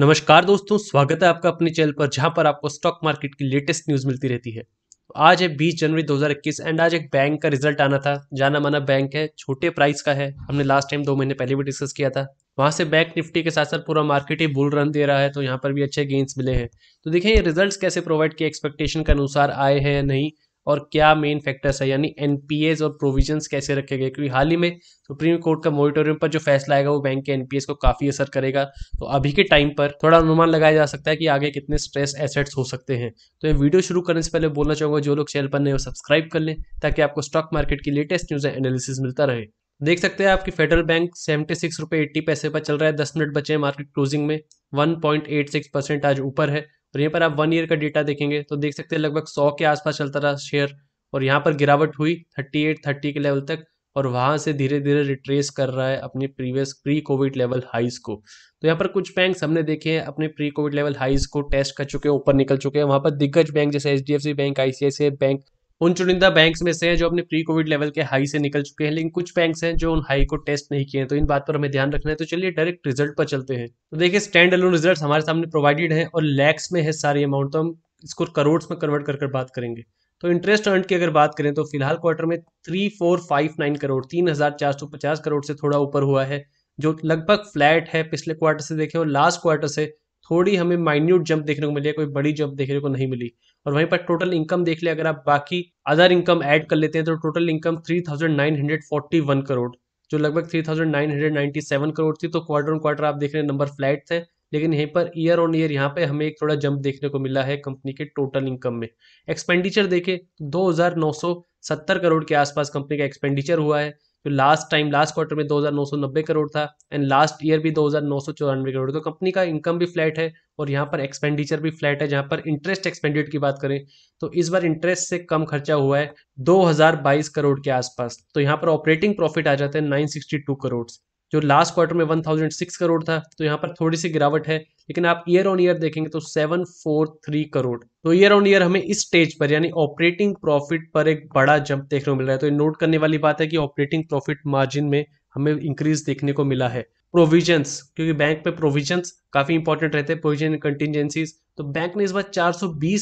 नमस्कार दोस्तों स्वागत है आपका अपने चैनल पर जहां पर आपको स्टॉक मार्केट की लेटेस्ट न्यूज़ मिलती रहती है तो आज है बीस जनवरी 2021 एंड आज एक बैंक का रिजल्ट आना था जाना माना बैंक है छोटे प्राइस का है हमने लास्ट टाइम दो महीने पहले भी डिस्कस किया था वहां से बैंक निफ्टी के साथ साथ पूरा मार्केट ही बुल रन दे रहा है तो यहाँ पर भी अच्छे गेंस मिले हैं तो देखें ये रिजल्ट कैसे प्रोवाइड किए एक्सपेक्टेशन के अनुसार आए हैं या नहीं और क्या मेन फैक्टर्स है यानी एनपीएस और प्रोविजंस कैसे रखे गए क्योंकि हाल ही में सुप्रीम कोर्ट का मॉरिटोरियम पर जो फैसला आएगा वो बैंक के एनपीएस को काफ़ी असर करेगा तो अभी के टाइम पर थोड़ा अनुमान लगाया जा सकता है कि आगे कितने स्ट्रेस एसेट्स हो सकते हैं तो ये वीडियो शुरू करने से पहले बोलना चाहूंगा जो लोग चैनल पर नए हो सब्सक्राइब कर लें ताकि आपको स्टॉक मार्केट की लेटेस्ट न्यूज़ एंड एनालिसिस मिलता रहे देख सकते हैं आपकी फेडरल बैंक सेवेंटी सिक्स रुपए एट्टी पैसे पर चल रहा है दस मिनट बचे हैं मार्केट क्लोजिंग में one point eight six percent आज ऊपर है और यहाँ पर आप वन ईयर का डेटा देखेंगे तो देख सकते हैं लगभग सौ के आसपास चलता रहा शेयर और यहाँ पर गिरावट हुई थर्टी एट थर्टी के लेवल तक और वहाँ से धीरे धीरे रिट्रेस कर रहा है अपने previous pre Covid level highs को तो यहाँ पर कुछ बैंक हमने देखे हैं अपने प्री कोविड लेवल हाइज को टेस्ट कर चुके हैं ऊपर निकल चुके हैं वहाँ पर दिग्गज बैंक जैसे एच बैंक आई बैंक उन चुनिंदा बैंक्स में से हैं जो अपने प्री कोविड लेवल के हाई से निकल चुके हैं लेकिन कुछ बैंक्स हैं जो उन हाई को टेस्ट नहीं किए हैं तो इन बात पर हमें ध्यान रखना है तो चलिए डायरेक्ट रिजल्ट पर चलते हैं तो देखिए स्टैंड अलोन रिजल्ट हमारे सामने प्रोवाइडेड है और लैक्स में है सारी अमाउंट तो हम इसको करोड़ में कन्वर्ट कर कर बात करेंगे तो इंटरेस्ट अर्न की अगर बात करें तो फिलहाल क्वार्टर में three four five nine crore तीन हजार चार सौ पचास करोड़ से थोड़ा ऊपर हुआ है जो लगभग फ्लैट है पिछले क्वार्टर से देखें और लास्ट क्वार्टर से थोड़ी हमें माइन्यूट जंप देखने को मिली है कोई बड़ी जंप देखने को नहीं मिली और वहीं पर टोटल इनकम देख लिया अगर आप बाकी अदर इनकम ऐड कर लेते हैं तो total income three thousand nine hundred forty one crore जो लगभग three thousand nine hundred seven crore थी तो क्वार्टर ऑन क्वार्टर आप देख रहे हैं नंबर फ्लैट थे लेकिन यहीं पर ईयर ऑन ईयर यहाँ पे हमें एक थोड़ा जंप देखने को मिला है कंपनी के टोटल इनकम में एक्सपेंडिचर देखें दो हजार नौ सौ सत्तर करोड़ के आसपास कंपनी का एक्सपेंडिचर हुआ है जो लास्ट टाइम लास्ट क्वार्टर में 2,990 करोड़ था एंड लास्ट ईयर भी दो करोड़ तो कंपनी का इनकम भी फ्लैट है और यहाँ पर एक्सपेंडिचर भी फ्लैट है जहाँ पर इंटरेस्ट एक्सपेंडिट की बात करें तो इस बार इंटरेस्ट से कम खर्चा हुआ है 2022 करोड़ के आसपास तो यहाँ पर ऑपरेटिंग प्रॉफिट आ जाता है 962 करोड़ जो लास्ट क्वार्टर में 1006 करोड़ था तो यहाँ पर थोड़ी सी गिरावट है लेकिन आप ईयर ऑन ईयर देखेंगे तो 743 करोड़ तो ईयर ऑन ईयर हमें इस स्टेज पर यानी ऑपरेटिंग प्रॉफिट पर एक बड़ा जंप देखने को मिल रहा है तो ये नोट करने वाली बात है कि ऑपरेटिंग प्रॉफिट मार्जिन में हमें इंक्रीज देखने को मिला है प्रोविजंस क्योंकि बैंक पे प्रोविजंस काफी इंपॉर्टेंट रहते हैं प्रोविजन कंटिजेंसीज तो बैंक ने इस बार चार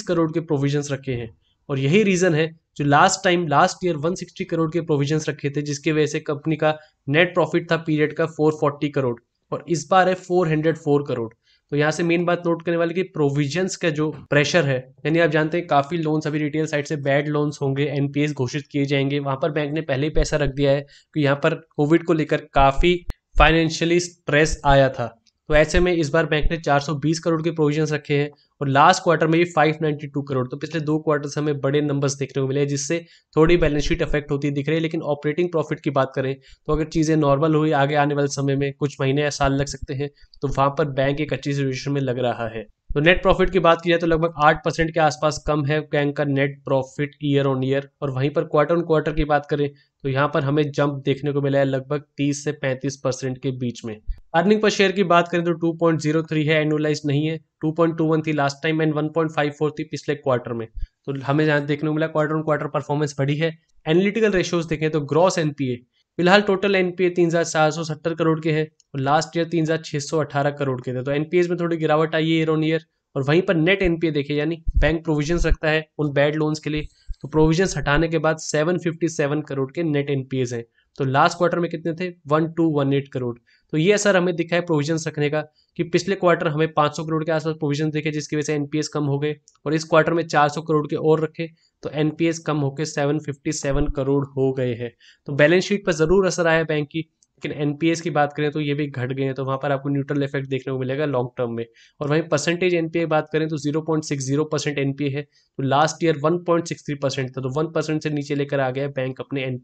करोड़ के प्रोविजन रखे हैं और यही रीजन है जो last time last year 160 crore के प्रोविजन रखे थे जिसके वजह से कंपनी का नेट प्रॉफिट था पीरियड का 440 करोड़ और इस बार है 404 करोड़ तो यहाँ से मेन बात नोट करने वाली कि प्रोविजंस का जो प्रेशर है यानी आप जानते हैं काफ़ी लोन अभी रिटेल साइड से बैड लोन्स होंगे एनपीएस घोषित किए जाएंगे वहां पर बैंक ने पहले ही पैसा रख दिया है कि यहाँ पर कोविड को लेकर काफ़ी फाइनेंशियली स्ट्रेस आया था तो ऐसे में इस बार बैंक ने 420 करोड़ के प्रोविजन रखे हैं और लास्ट क्वार्टर में भी 592 करोड़ तो पिछले दो क्वार्टर से हमें बड़े नंबर्स देखने को मिले जिससे थोड़ी बैलेंस शीट अफेक्ट होती दिख रही है लेकिन ऑपरेटिंग प्रॉफिट की बात करें तो अगर चीज़ें नॉर्मल हुई आगे आने वाले समय में कुछ महीने या साल लग सकते हैं तो वहाँ पर बैंक एक अच्छी सिचुएशन में लग रहा है तो नेट प्रॉफिट की बात की जाए तो लगभग आठ परसेंट के आसपास कम है बैंक का net profit year on year और वहीं पर क्वार्टर ऑन क्वार्टर की बात करें तो यहाँ पर हमें जंप देखने को मिला है लगभग 30 से 35 परसेंट के बीच में अर्निंग पर शेयर की बात करें तो 2.03 है एनुअलाइज नहीं है 2.21 थी लास्ट टाइम एंड 1.54 थी पिछले क्वार्टर में तो हमें यहाँ देखने को मिला क्वार्टर ऑन क्वार्टर परफॉर्मेंस बढ़ी है एनालिटिकल रेशियोज देखें तो ग्रॉस एनपीए फिलहाल टोटल एनपीए तीन हजार सात सौ सत्तर करोड़ के हैं और लास्ट ईयर तीन हज़ार सौ अठारह करोड़ के थे तो एनपीएस में थोड़ी गिरावट आई है ईयर ऑन ईयर और वहीं पर नेट एनपीए देखे यानी बैंक प्रोविजन रखता है उन बैड लोन्स के लिए तो प्रोविजन हटाने के बाद 757 करोड़ के नेट एनपीएस हैं तो लास्ट क्वार्टर में कितने थे one two one eight crore तो ये असर हमें दिखा है प्रोविजन रखने का कि पिछले क्वार्टर हमें 500 करोड़ के आसपास प्रोविजन देखे जिसकी वजह से एनपीएस कम हो गए और इस क्वार्टर में 400 करोड़ के और रखे तो एनपीएस कम होकर सेवन करोड़ हो गए हैं तो बैलेंस शीट पर ज़रूर असर आया बैंक की लेकिन एनपीएस की बात करें तो ये भी घट गए हैं तो वहाँ पर आपको न्यूट्रल इफेक्ट देखने को मिलेगा लॉन्ग टर्म में और वहीं परसेंटेज एनपीए बात करें तो zero point six zero percent NPA है तो last year one point six three percent था तो वन परसेंट से नीचे लेकर आ गया बैंक अपने एन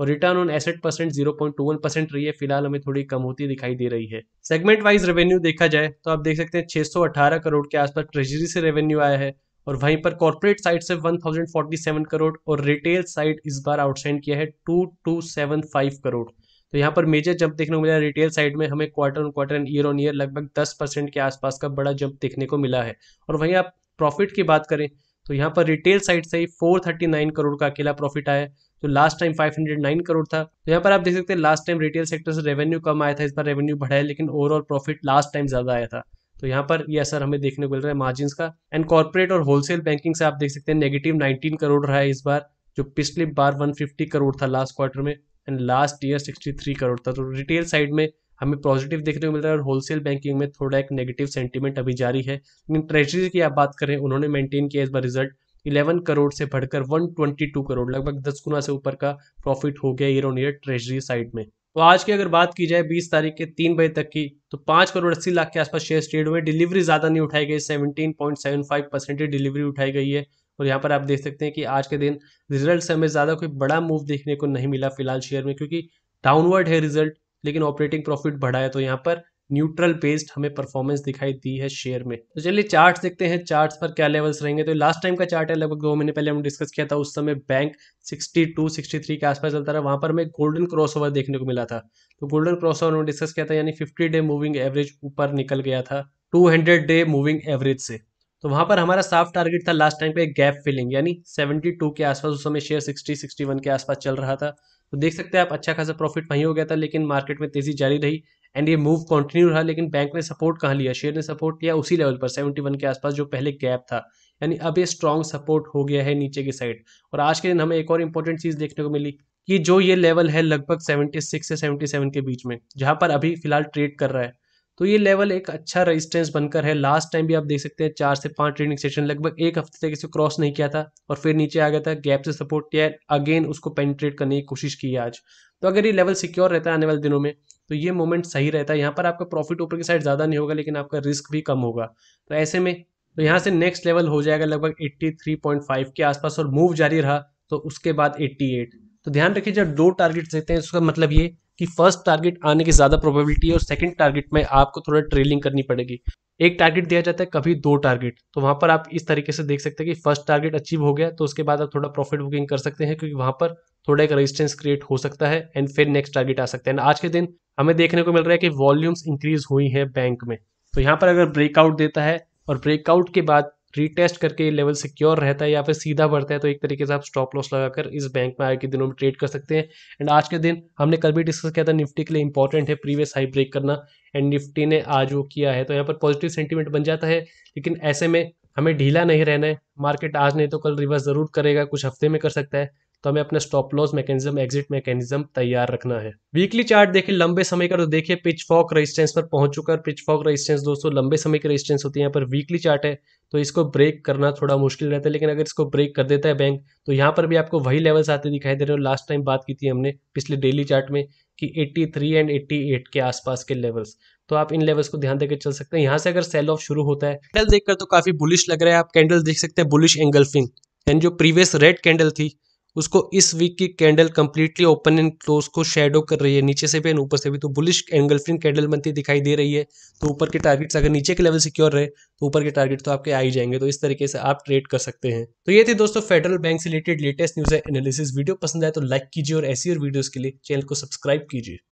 और return on asset percent zero point two one percent रही है फिलहाल हमें थोड़ी कम होती दिखाई दे रही है सेगमेंट वाइज रेवेन्यू देखा जाए तो आप देख सकते हैं छह सौ अठारह करोड़ के आसपास ट्रेजरी से रेवेन्यू आया है और वहीं पर कॉर्पोरेट साइड से 1047 करोड़ और रिटेल साइड इस बार आउटसाइड किया है 2275 करोड़ तो यहाँ पर मेजर जंप देखने को मिला है रिटेल साइड में हमें quarter on quarter year on year लगभग दस परसेंट के आसपास का बड़ा जंप देखने को मिला है और वहीं आप प्रॉफिट की बात करें तो यहाँ पर रिटेल साइड से ही 439 करोड़ का अकेला प्रॉफिट आया तो लास्ट टाइम 509 करोड़ था तो यहाँ पर आप देख सकते हैं लास्ट टाइम रिटेल सेक्टर से रेवेन्यू कम आया था इस बार रेवेन्यू बढ़ाया लेकिन ओवरऑल प्रॉफिट लास्ट टाइम ज़्यादा आया था तो यहाँ पर ये यह असर हमें देखने को मिल रहा है मार्जिन का एंड कॉर्पोरेट और होलसेल बैंकिंग से आप देख सकते हैं नेगेटिव नाइनटीन करोड़ रहा है इस बार जो पिछली बार फिफ्टी करोड़ था लास्ट क्वार्टर में and last year sixty three crore था तो रिटेल साइड में हमें पॉजिटिव देखने को मिल रहा है और होलसेल बैंकिंग में थोड़ा एक नेगेटिव सेंटीमेंट अभी जारी है लेकिन ट्रेजरी की आप बात करें उन्होंने मेंटेन किया इस बार रिजल्ट 11 करोड़ से बढ़कर 122 करोड़ लगभग 10 गुना से ऊपर का प्रॉफिट हो गया year on year treasury side में तो आज की अगर बात की जाए 20 तारीख के तीन बजे तक की तो पांच करोड़ अस्सी लाख के आसपास शेयर ट्रेड हुए डिलीवरी ज़्यादा नहीं उठाई गई point seven five percent delivery उठाई गई है और यहाँ पर आप देख सकते हैं कि आज के दिन रिजल्ट से हमें ज़्यादा कोई बड़ा मूव देखने को नहीं मिला फिलहाल शेयर में क्योंकि डाउनवर्ड है रिजल्ट लेकिन ऑपरेटिंग प्रॉफिट बढ़ा है तो यहाँ पर न्यूट्रल बेस्ड हमें परफॉर्मेंस दिखाई दी है शेयर में तो चलिए चार्ट देखते हैं चार्ट्स पर क्या लेवल्स रहेंगे तो लास्ट टाइम का चार्ट है लगभग दो महीने पहले हमने डिस्कस किया था उस समय बैंक 62 63 के आसपास चलता रहा वहां पर हमें गोल्डन क्रॉसओवर देखने को मिला था तो गोल्डन क्रॉस ओवर डिस्कस किया था यानी फिफ्टी डे मूविंग एवरेज ऊपर निकल गया था two hundred day moving average से तो वहां पर हमारा साफ टारगेट था लास्ट टाइम पे गैप फिलिंग यानी 72 के आसपास उस समय शेयर 60 61 के आसपास चल रहा था तो देख सकते हैं आप अच्छा खासा प्रॉफिट वहीं हो गया था लेकिन मार्केट में तेजी जारी रही एंड ये मूव कंटिन्यू रहा लेकिन बैंक ने सपोर्ट कहाँ लिया शेयर ने सपोर्ट लिया उसी लेवल पर सेवेंटी के आसपास जो पहले गैप था यानी अब ये स्ट्रॉन्ग सपोर्ट हो गया है नीचे की साइड और आज के दिन हमें एक और इंपॉर्टेंट चीज़ देखने को मिली कि जो ये लेवल है लगभग सेवेंटी से सेवेंटी के बीच में जहां पर अभी फिलहाल ट्रेड कर रहा है तो ये लेवल एक अच्छा रेजिस्टेंस बनकर है लास्ट टाइम भी आप देख सकते हैं चार से पांच ट्रेडिंग सेशन लगभग एक हफ्ते तक इसे क्रॉस नहीं किया था और फिर नीचे आ गया था गैप से सपोर्ट किया अगेन उसको पेनिट्रेट करने की कोशिश की आज तो अगर ये लेवल सिक्योर रहता है आने वाले दिनों में तो ये मोमेंट सही रहता है यहाँ पर आपका प्रॉफिट ऊपर की साइड ज़्यादा नहीं होगा लेकिन आपका रिस्क भी कम होगा तो ऐसे में तो यहाँ से नेक्स्ट लेवल हो जाएगा लगभग 83.5 के आसपास और मूव जारी रहा तो उसके बाद 88 तो ध्यान रखिए जब दो टारगेट देते हैं उसका मतलब ये कि फर्स्ट टारगेट आने की ज़्यादा प्रोबेबिलिटी है और सेकंड टारगेट में आपको थोड़ा ट्रेलिंग करनी पड़ेगी एक टारगेट दिया जाता है कभी दो टारगेट तो वहां पर आप इस तरीके से देख सकते हैं कि फर्स्ट टारगेट अचीव हो गया तो उसके बाद आप थोड़ा प्रॉफिट बुकिंग कर सकते हैं क्योंकि वहां पर थोड़ा एक रेजिस्टेंस क्रिएट हो सकता है एंड फिर नेक्स्ट टारगेट आ सकता है आज के दिन हमें देखने को मिल रहा है कि वॉल्यूम्स इंक्रीज हुई है बैंक में तो यहाँ पर अगर ब्रेकआउट देता है और ब्रेकआउट के बाद रीटेस्ट करके ये लेवल सिक्योर रहता है या फिर सीधा बढ़ता है तो एक तरीके से आप स्टॉप लॉस लगाकर इस बैंक में आए के दिनों में ट्रेड कर सकते हैं एंड आज के दिन हमने कल भी डिस्कस किया था निफ्टी के लिए इंपॉर्टेंट है प्रीवियस हाई ब्रेक करना एंड निफ्टी ने आज वो किया है तो यहाँ पर पॉजिटिव सेंटिमेंट बन जाता है लेकिन ऐसे में हमें ढीला नहीं रहना है मार्केट आज नहीं तो कल रिवर्स ज़रूर करेगा कुछ हफ्ते में कर सकता है तो हमें अपना stop loss mechanism exit mechanism तैयार रखना है वीकली चार्ट देखिए लंबे समय का तो देखिए पिच फॉक रेजिस्टेंस पर पहुंच चुका है पिच फॉक रेजिस्टेंस दोस्तों लंबे समय की रेजिस्टेंस होती है यहाँ पर वीकली चार्ट है तो इसको ब्रेक करना थोड़ा मुश्किल रहता है लेकिन अगर इसको ब्रेक कर देता है बैंक तो यहाँ पर भी आपको वही लेवल्स आते दिखाई दे रहे हो लास्ट टाइम बात की थी हमने पिछले डेली चार्ट में कि 83 एंड 88 के आसपास के लेवल्स तो आप इन लेवल्स को ध्यान देकर चल सकते हैं यहाँ से अगर सेल ऑफ शुरू होता है कैंडल देखकर तो काफी बुलिश लग रहा है आप कैंडल देख सकते हैं बुलिश एंगल्फिंग एंड जो प्रीवियस रेड कैंडल थी उसको इस वीक की candle completely open and close को शेडो कर रही है नीचे से भी एंड ऊपर से भी तो बुलिश एंगल्फिंग कैंडल बनती दिखाई दे रही है तो ऊपर के टारगेट्स अगर नीचे के लेवल सिक्योर रहे तो ऊपर के टारगेट तो आपके आ ही जाएंगे तो इस तरीके से आप ट्रेड कर सकते हैं तो ये थे दोस्तों फेडरल बैंक से related latest news analysis video पसंद आए तो लाइक कीजिए और ऐसी और वीडियोज के लिए चैनल को सब्सक्राइब कीजिए